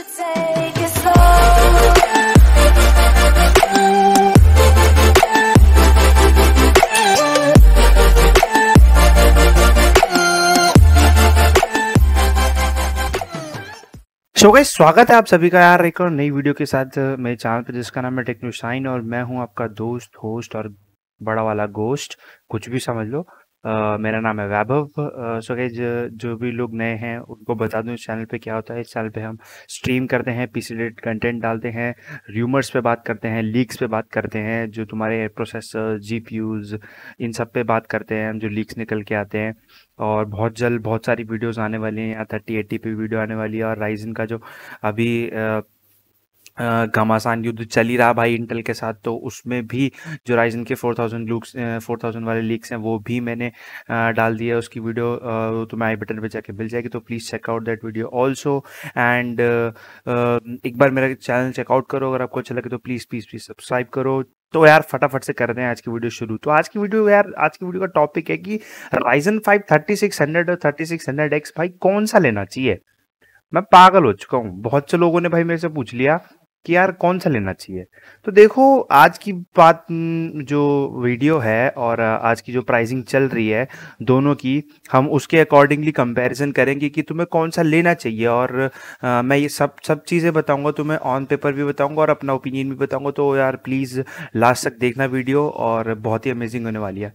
सो so स्वागत है आप सभी का यार एक और नई वीडियो के साथ uh, मेरे चैनल पर जिसका नाम है टेक्नोशाइन और मैं हूं आपका दोस्त होस्ट और बड़ा वाला गोस्ट कुछ भी समझ लो Uh, मेरा नाम है वैभव सो uh, गाइज जो भी लोग नए हैं उनको बता दूं इस चैनल पे क्या होता है इस चैनल पे हम स्ट्रीम करते हैं पी रिलेटेड कंटेंट डालते हैं र्यूमर्स पे बात करते हैं लीक्स पे बात करते हैं जो तुम्हारे प्रोसेसर जी इन सब पे बात करते हैं हम जो लीक्स निकल के आते हैं और बहुत जल्द बहुत सारी वीडियोज़ आने वाली हैं यहाँ थर्टी एट्टी पे वीडियो आने वाली है और राइजन का जो अभी uh, घमासान युद्ध चल ही रहा भाई इंटेल के साथ तो उसमें भी जो राइजन के 4000 लुक्स फोर वाले लीक्स हैं वो भी मैंने डाल दिया उसकी वीडियो तो मैं आई बटन पर जाके मिल जाएगी तो please check out that video also and एक बार मेरा चैनल चेकआउट करो अगर आपको अच्छा लगे तो प्लीज़ प्लीज़ प्लीज़ सब्सक्राइब करो तो यार फटाफट से कर रहे हैं आज की वीडियो शुरू तो आज की वीडियो यार आज की वीडियो का टॉपिक है कि Ryzen five thirty six hundred और थर्टी सिक्स हंड्रेड एक्स भाई कौन सा लेना चाहिए मैं पागल हो चुका हूँ बहुत से लोगों ने भाई मेरे से पूछ लिया कि यार कौन सा लेना चाहिए तो देखो आज की बात जो वीडियो है और आज की जो प्राइसिंग चल रही है दोनों की हम उसके अकॉर्डिंगली कंपैरिजन करेंगे कि तुम्हें कौन सा लेना चाहिए और आ, मैं ये सब सब चीज़ें बताऊंगा तुम्हें ऑन पेपर भी बताऊंगा और अपना ओपिनियन भी बताऊंगा तो यार प्लीज़ लास्ट तक देखना वीडियो और बहुत ही अमेजिंग होने वाली है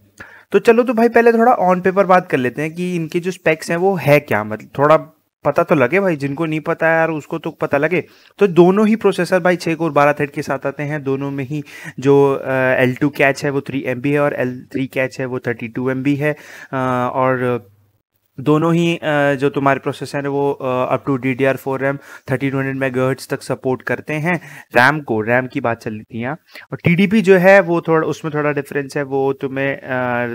तो चलो तो भाई पहले थोड़ा ऑन पेपर बात कर लेते हैं कि इनके जो स्पेक्स हैं वो है क्या मतलब थोड़ा पता तो लगे भाई जिनको नहीं पता है यार उसको तो पता लगे तो दोनों ही प्रोसेसर भाई छः कोर बारह थ्रेड के साथ आते हैं दोनों में ही जो एल टू कैच है वो थ्री एम है और एल थ्री कैच है वो थर्टी टू एम है आ, और दोनों ही जो तुम्हारे प्रोसेसर है वो up to D D R four RAM thirty two hundred megahertz तक सपोर्ट करते हैं रैम को रैम की बात चल रही थी यहाँ और टी डी पी जो है वो थोड़ा उसमें थोड़ा डिफरेंस है वो तुम्हें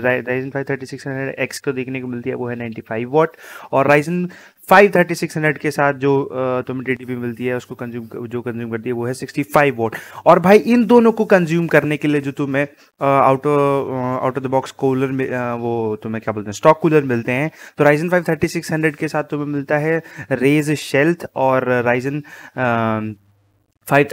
Ryzen five thirty six hundred X को देखने को मिलती है वो है नाइन्टी फाइव वॉट और Ryzen five thirty six hundred के साथ जो तुम्हें डी टी मिलती है उसको कंज्यूम जो कंज्यूम करती है वो है सिक्सटी फाइव वोट और भाई इन दोनों को कंज्यूम करने के लिए जो तुम्हें out out of the box cooler वो तुम्हें क्या बोलते हैं स्टॉक कूलर मिलते हैं तो Ryzen five thirty six hundred के साथ तुम्हें मिलता है रेज शेल्थ और राइजन फाइव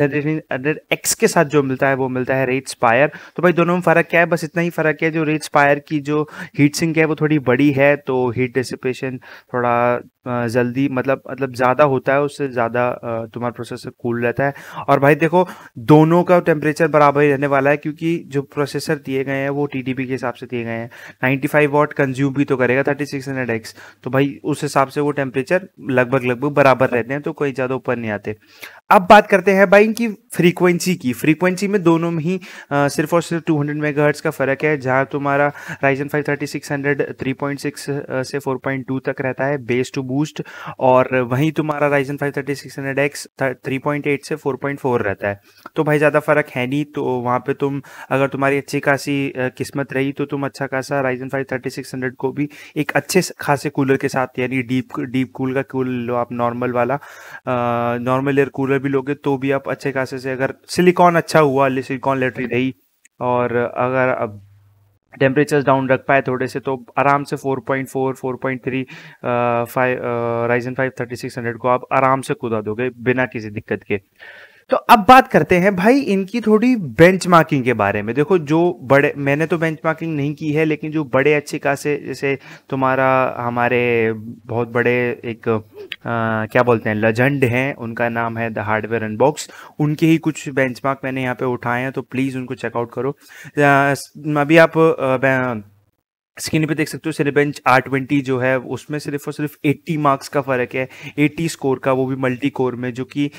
हंड्रेड एक्स के साथ जो मिलता है वो मिलता है रेट स्पायर तो भाई दोनों में फ़र्क क्या है बस इतना ही फ़र्क है जो रेट स्पायर की जो हीट सिंक है वो थोड़ी बड़ी है तो हीट डिसिपेशन थोड़ा जल्दी मतलब मतलब ज़्यादा होता है उससे ज़्यादा तुम्हारा प्रोसेसर कूल रहता है और भाई देखो दोनों का टेम्परेचर बराबर ही रहने वाला है क्योंकि जो प्रोसेसर दिए गए हैं वो टी के हिसाब से दिए गए हैं नाइन्टी फाइव वॉट कंज्यूम भी तो करेगा थर्टी सिक्स हंड्रेड एक्स तो भाई उस हिसाब से वो टेम्परेचर लगभग लगभग बराबर रहते हैं तो कोई ज़्यादा ऊपर नहीं आते अब बात करते हैं भाई इनकी फ्रीक्वेंसी की फ्रीक्वेंसी में दोनों में ही आ, सिर्फ और सिर्फ 200 हंड्रेड का फ़र्क है जहां तुम्हारा राइजन 53600 3.6 से 4.2 तक रहता है बेस टू बूस्ट और वहीं तुम्हारा राइजन 53600X 3.8 से 4.4 रहता है तो भाई ज़्यादा फ़र्क है नहीं तो वहां पे तुम अगर तुम्हारी अच्छी खासी किस्मत रही तो तुम अच्छा खासा राइजन 53600 को भी एक अच्छे खासे कूलर के साथ यानी डीप डीप कूल का कूल लो आप नॉर्मल वाला नॉर्मल एयर कूलर अगर भी लोगे तो भी आप अच्छे खासे से अगर सिलिकॉन अच्छा हुआ सिलिकॉन लेटरी रही और अगर अब टेम्परेचर डाउन रख पाए थोड़े से तो आराम से 4.4, 4.3, five Ryzen five thirty six hundred को आप आराम से कुदा दोगे बिना किसी दिक्कत के तो अब बात करते हैं भाई इनकी थोड़ी बेंचमार्किंग के बारे में देखो जो बड़े मैंने तो बेंचमार्किंग नहीं की है लेकिन जो बड़े अच्छे खासे जैसे तुम्हारा हमारे बहुत बड़े एक आ, क्या बोलते हैं लजेंड हैं उनका नाम है द हार्डवेयर अनबॉक्स उनके ही कुछ बेंचमार्क मैंने यहाँ पे उठाए हैं तो प्लीज़ उनको चेकआउट करो अभी आप आ, स्क्रीन पे देख सकते हो सिलेबेंच आर ट्वेंटी जो है उसमें सिर्फ और सिर्फ 80 मार्क्स का फ़र्क है 80 स्कोर का वो भी मल्टी कोर में जो कि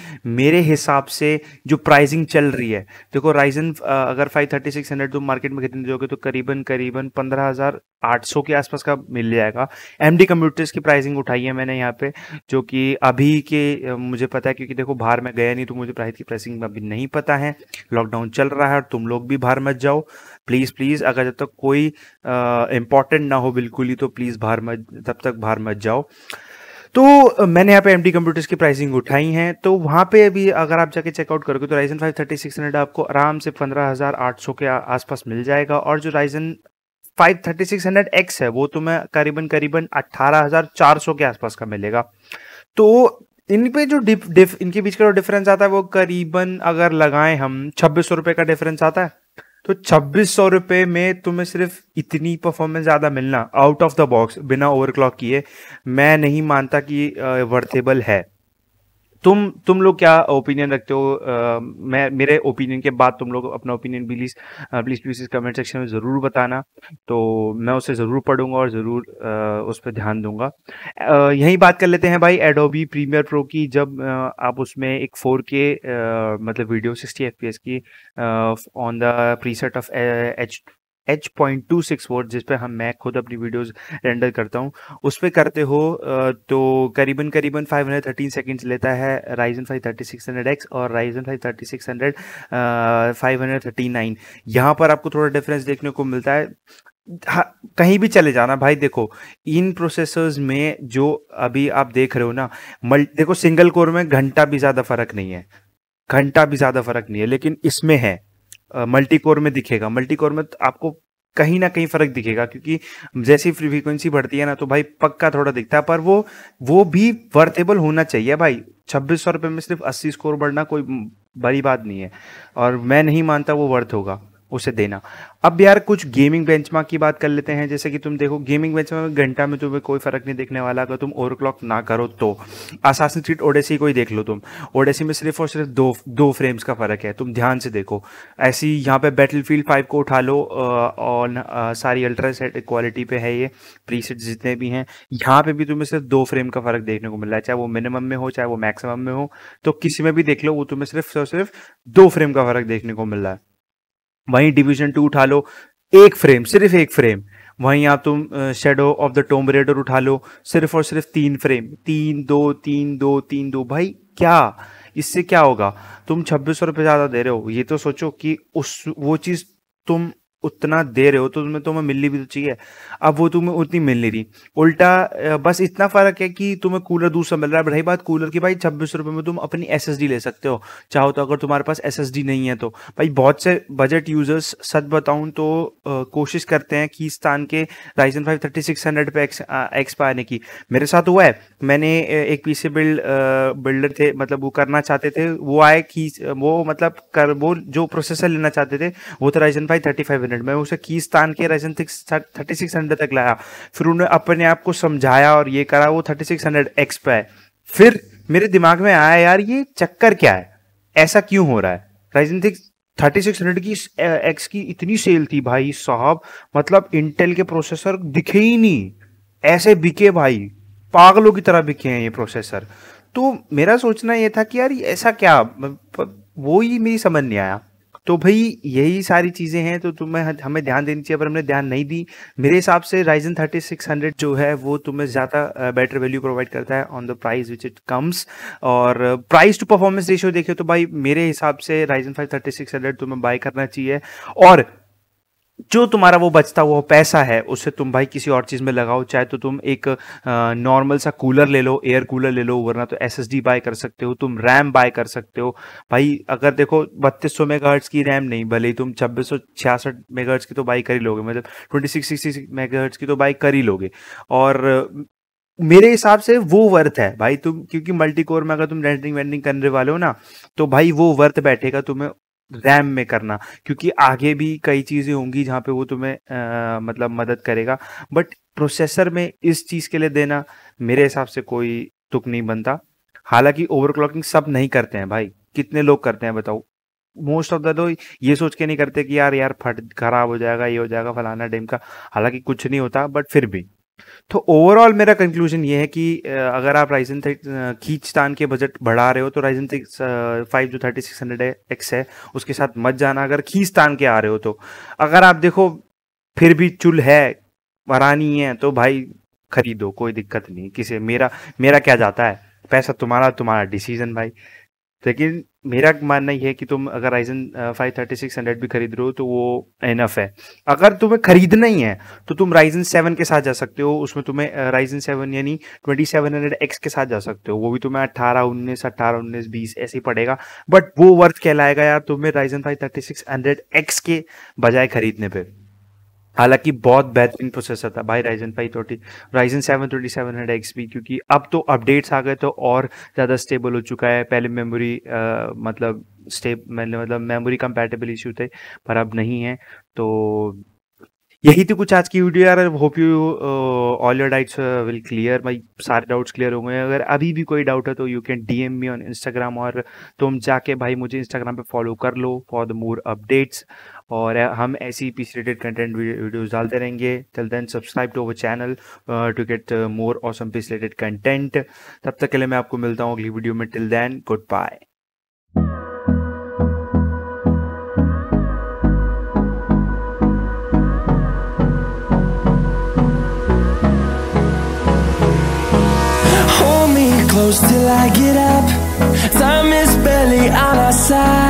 मेरे हिसाब से जो प्राइसिंग चल रही है देखो राइजन अगर फाइव थर्टी सिक्स हंड्रेड तुम मार्केट में खरीदने जाओगे तो करीबन करीबन पंद्रह हज़ार आठ सौ के आसपास का मिल जाएगा एम डी कंप्यूटर्स की प्राइसिंग उठाई है मैंने यहाँ पे जो कि अभी के मुझे पता है क्योंकि देखो बाहर मैं गया नहीं तो मुझे प्राइस की प्राइसिंग अभी नहीं पता है लॉकडाउन चल रहा है और तुम लोग भी बाहर मत जाओ प्लीज़ प्लीज़ अगर जब तक कोई आ, इंपॉर्टेंट ना हो बिल्कुल ही तो प्लीज़ बाहर मत तब तक बाहर मत जाओ तो मैंने यहाँ पे एम कंप्यूटर्स की प्राइसिंग उठाई है तो वहाँ पे अभी अगर आप जाके चेकआउट करोगे तो Ryzen five thirty six hundred आपको आराम से पंद्रह हज़ार आठ सौ के आसपास मिल जाएगा और जो Ryzen five thirty six hundred X है वो तुम्हें तो करीबन करीबन अट्ठारह हज़ार चार सौ के आसपास का मिलेगा तो इन पे जो डिफ, डिफ इनके बीच का जो डिफरेंस आता है वो करीबन अगर लगाएं हम छब्बीस सौ रुपये का डिफरेंस आता है तो छब्बीस सौ रुपये में तुम्हें सिर्फ इतनी परफॉर्मेंस ज़्यादा मिलना आउट ऑफ द बॉक्स बिना ओवरक्लॉक किए मैं नहीं मानता कि वर्थेबल है तुम तुम लोग क्या ओपिनियन रखते हो मैं मेरे ओपिनियन के बाद तुम लोग अपना opinion please please please comment section में ज़रूर बताना तो मैं उसे ज़रूर पढ़ूंगा और ज़रूर उस पर ध्यान दूंगा यही बात कर लेते हैं भाई एडोबी प्रीमियर प्रो की जब आप उसमें एक फोर के मतलब वीडियो सिक्सटी एफ की on the set of H H point two six vote जिसपे हम मैं खुद अपनी वीडियोस रेंडर करता हूँ उस पर करते हो तो करीबन करीबन फाइव हंड्रेड थर्टीन सेकेंड्स लेता है Ryzen five thirty six hundred X और Ryzen five thirty six hundred five hundred thirty nine यहाँ पर आपको थोड़ा डिफरेंस देखने को मिलता है हाँ, कहीं भी चले जाना भाई देखो इन प्रोसेसर्स में जो अभी आप देख रहे हो ना मल्टी देखो सिंगल कोर में घंटा भी ज़्यादा फर्क नहीं है घंटा भी ज़्यादा फर्क नहीं है लेकिन इसमें है मल्टी कोर में दिखेगा मल्टी कोर में तो आपको कहीं ना कहीं फर्क दिखेगा क्योंकि जैसी फ्रीक्वेंसी बढ़ती है ना तो भाई पक्का थोड़ा दिखता है पर वो वो भी वर्थेबल होना चाहिए भाई छब्बीस सौ रुपये में सिर्फ अस्सी स्कोर बढ़ना कोई बड़ी बात नहीं है और मैं नहीं मानता वो वर्थ होगा उसे देना अब यार कुछ गेमिंग बेंचमार्क की बात कर लेते हैं जैसे कि तुम देखो गेमिंग बेंचमार्क घंटा में तुम्हें कोई फ़र्क नहीं देखने वाला अगर तुम ओवरक्लॉक ना करो तो आसासन स्ट्रीट ओडेसी को ही देख लो तुम ओडेसी में सिर्फ और सिर्फ दो दो फ्रेम्स का फ़र्क है तुम ध्यान से देखो ऐसी यहाँ पे बैटल फील्ड फाइव को उठा लो ऑन सारी अल्ट्रा सेट क्वालिटी पे है ये प्री सेट जितने भी हैं यहाँ पे भी तुम्हें सिर्फ दो फ्रेम का फ़र्क देखने को मिल रहा है चाहे वो मिनिमम में हो चाहे वो मैक्सिमम में हो तो किसी में भी देख लो वो तुम्हें सिर्फ और सिर्फ दो फ्रेम का फ़र्क देखने को मिल रहा है वहीं डिवीजन टू उठा लो एक फ्रेम सिर्फ एक फ्रेम वहीं आप तुम Shadow of the Tomb Raider उठा लो सिर्फ और सिर्फ तीन फ्रेम तीन दो तीन दो तीन दो भाई क्या इससे क्या होगा तुम छब्बीस सौ रुपये ज़्यादा दे रहे हो ये तो सोचो कि उस वो चीज़ तुम उतना दे रहे हो तो तुम्हें तुम्हें तो मिलनी भी तो चाहिए अब वो तुम्हें उतनी मिल नहीं रही उल्टा बस इतना फर्क है कि तुम्हें कूलर दूसरा मिल रहा है रही बात कूलर की भाई छब्बीस रुपये में तुम अपनी एस ले सकते हो चाहो तो अगर तुम्हारे पास एस नहीं है तो भाई बहुत से बजट यूजर्स सच बताऊँ तो आ, कोशिश करते हैं कि स्थान के Ryzen five thirty six hundred पे एक्स पाने आने की मेरे साथ हुआ है मैंने एक पीसी बिल्ड बिल्डर थे मतलब वो करना चाहते थे वो आए कि वो मतलब कर वो जो प्रोसेसर लेना चाहते थे वो था Ryzen five thirty five minute में उसे कीस्तान के रेजन थर्टी सिक्स हंड्रेड तक लाया फिर उन्होंने अपने आप को समझाया और ये करा वो थर्टी सिक्स हंड्रेड एक्स पे है फिर मेरे दिमाग में आया यार ये चक्कर क्या है ऐसा क्यों हो रहा है राइजन थर्टी सिक्स हंड्रेड की एक्स की इतनी सेल थी भाई साहब मतलब इंटेल के प्रोसेसर दिखे ही नहीं ऐसे बिके भाई पागलों की तरह बिके हैं ये प्रोसेसर तो मेरा सोचना ये था कि यार ऐसा क्या वो ही मेरी समझ नहीं आया तो भाई यही सारी चीज़ें हैं तो तुम्हें हमें ध्यान देनी चाहिए पर हमने ध्यान नहीं दी मेरे हिसाब से राइजन थर्टी सिक्स हंड्रेड जो है वो तुम्हें ज़्यादा बेटर वैल्यू प्रोवाइड करता है on the price which it comes और प्राइस टू परफॉर्मेंस रेशियो देखे तो भाई मेरे हिसाब से Ryzen five thirty six hundred तुम्हें बाय करना चाहिए और जो तुम्हारा वो बचता हुआ पैसा है उससे तुम भाई किसी और चीज़ में लगाओ चाहे तो तुम एक नॉर्मल सा कूलर ले लो एयर कूलर ले लो वरना तो एस बाय कर सकते हो तुम रैम बाय कर सकते हो भाई अगर देखो बत्तीस सौ मेगाहर्ट्स की रैम नहीं भले ही तुम छब्बीस सौ छियासठ मेगाहर्ट्स की तो बाई कर ही लोगे मतलब ट्वेंटी सिक्स सिक्सटी मेगाहर्ट्स की तो बाई कर ही लोगे और मेरे हिसाब से वो वर्थ है भाई तुम क्योंकि मल्टी कोर में अगर तुम रेंडरिंग वेंडिंग करने वाले हो ना तो भाई वो वर्थ बैठेगा तुम्हें रैम में करना क्योंकि आगे भी कई चीज़ें होंगी जहाँ पे वो तुम्हें आ, मतलब मदद करेगा बट प्रोसेसर में इस चीज़ के लिए देना मेरे हिसाब से कोई तुक नहीं बनता हालांकि ओवरक्लॉकिंग सब नहीं करते हैं भाई कितने लोग करते हैं बताओ मोस्ट ऑफ द लोग तो ये सोच के नहीं करते कि यार यार फट खराब हो जाएगा ये हो जाएगा फलाना डेम का हालांकि कुछ नहीं होता बट फिर भी तो ओवरऑल मेरा कंक्लूजन ये है कि अगर आप राइजन खींच खींचतान के बजट बढ़ा रहे हो तो राइजन फाइव जो थर्टी सिक्स हंड्रेड एक्स है उसके साथ मत जाना अगर खींच तान के आ रहे हो तो अगर आप देखो फिर भी चुल है वरानी है तो भाई खरीदो कोई दिक्कत नहीं किसे मेरा मेरा क्या जाता है पैसा तुम्हारा तुम्हारा डिसीजन भाई लेकिन मेरा मानना ही है कि तुम अगर Ryzen five thirty six hundred भी खरीद रहे हो तो वो इनफ है अगर तुम्हें खरीदना ही है तो तुम राइजन सेवन के साथ जा सकते हो उसमें तुम्हें राइजन सेवन यानी ट्वेंटी सेवन हंड्रेड एक्स के साथ जा सकते हो वो भी तुम्हें अट्ठारह उन्नीस अट्ठारह उन्नीस बीस ऐसे ही पड़ेगा बट वो वर्थ कहलाएगा यार तुम्हें Ryzen five thirty six hundred X के बजाय खरीदने पर हालांकि बहुत बेहतरीन प्रोसेसर था भाई Ryzen five thirty Ryzen seven seven hundred X भी क्योंकि अब तो अपडेट्स आ गए तो और ज़्यादा स्टेबल हो चुका है पहले मेमोरी मतलब स्टेब मतलब मेमोरी कंपैटिबल इश्यू थे पर अब नहीं है तो यही थी तो कुछ आज की वीडियो यार hope you all your doubts will clear भाई सारे डाउट्स क्लियर होंगे अगर अभी भी कोई डाउट है तो you can D M me on Instagram और तुम जाके भाई मुझे इंस्टाग्राम पे फॉलो कर लो फॉर द मोर अपडेट्स और uh, हम ऐसी पीस रिलेटेड कंटेंट वीडियोज डालते रहेंगे till then subscribe to our channel to get more awesome PC related content तब तक के लिए मैं आपको मिलता हूँ अगली वीडियो में till then good bye I get up Time is barely on our side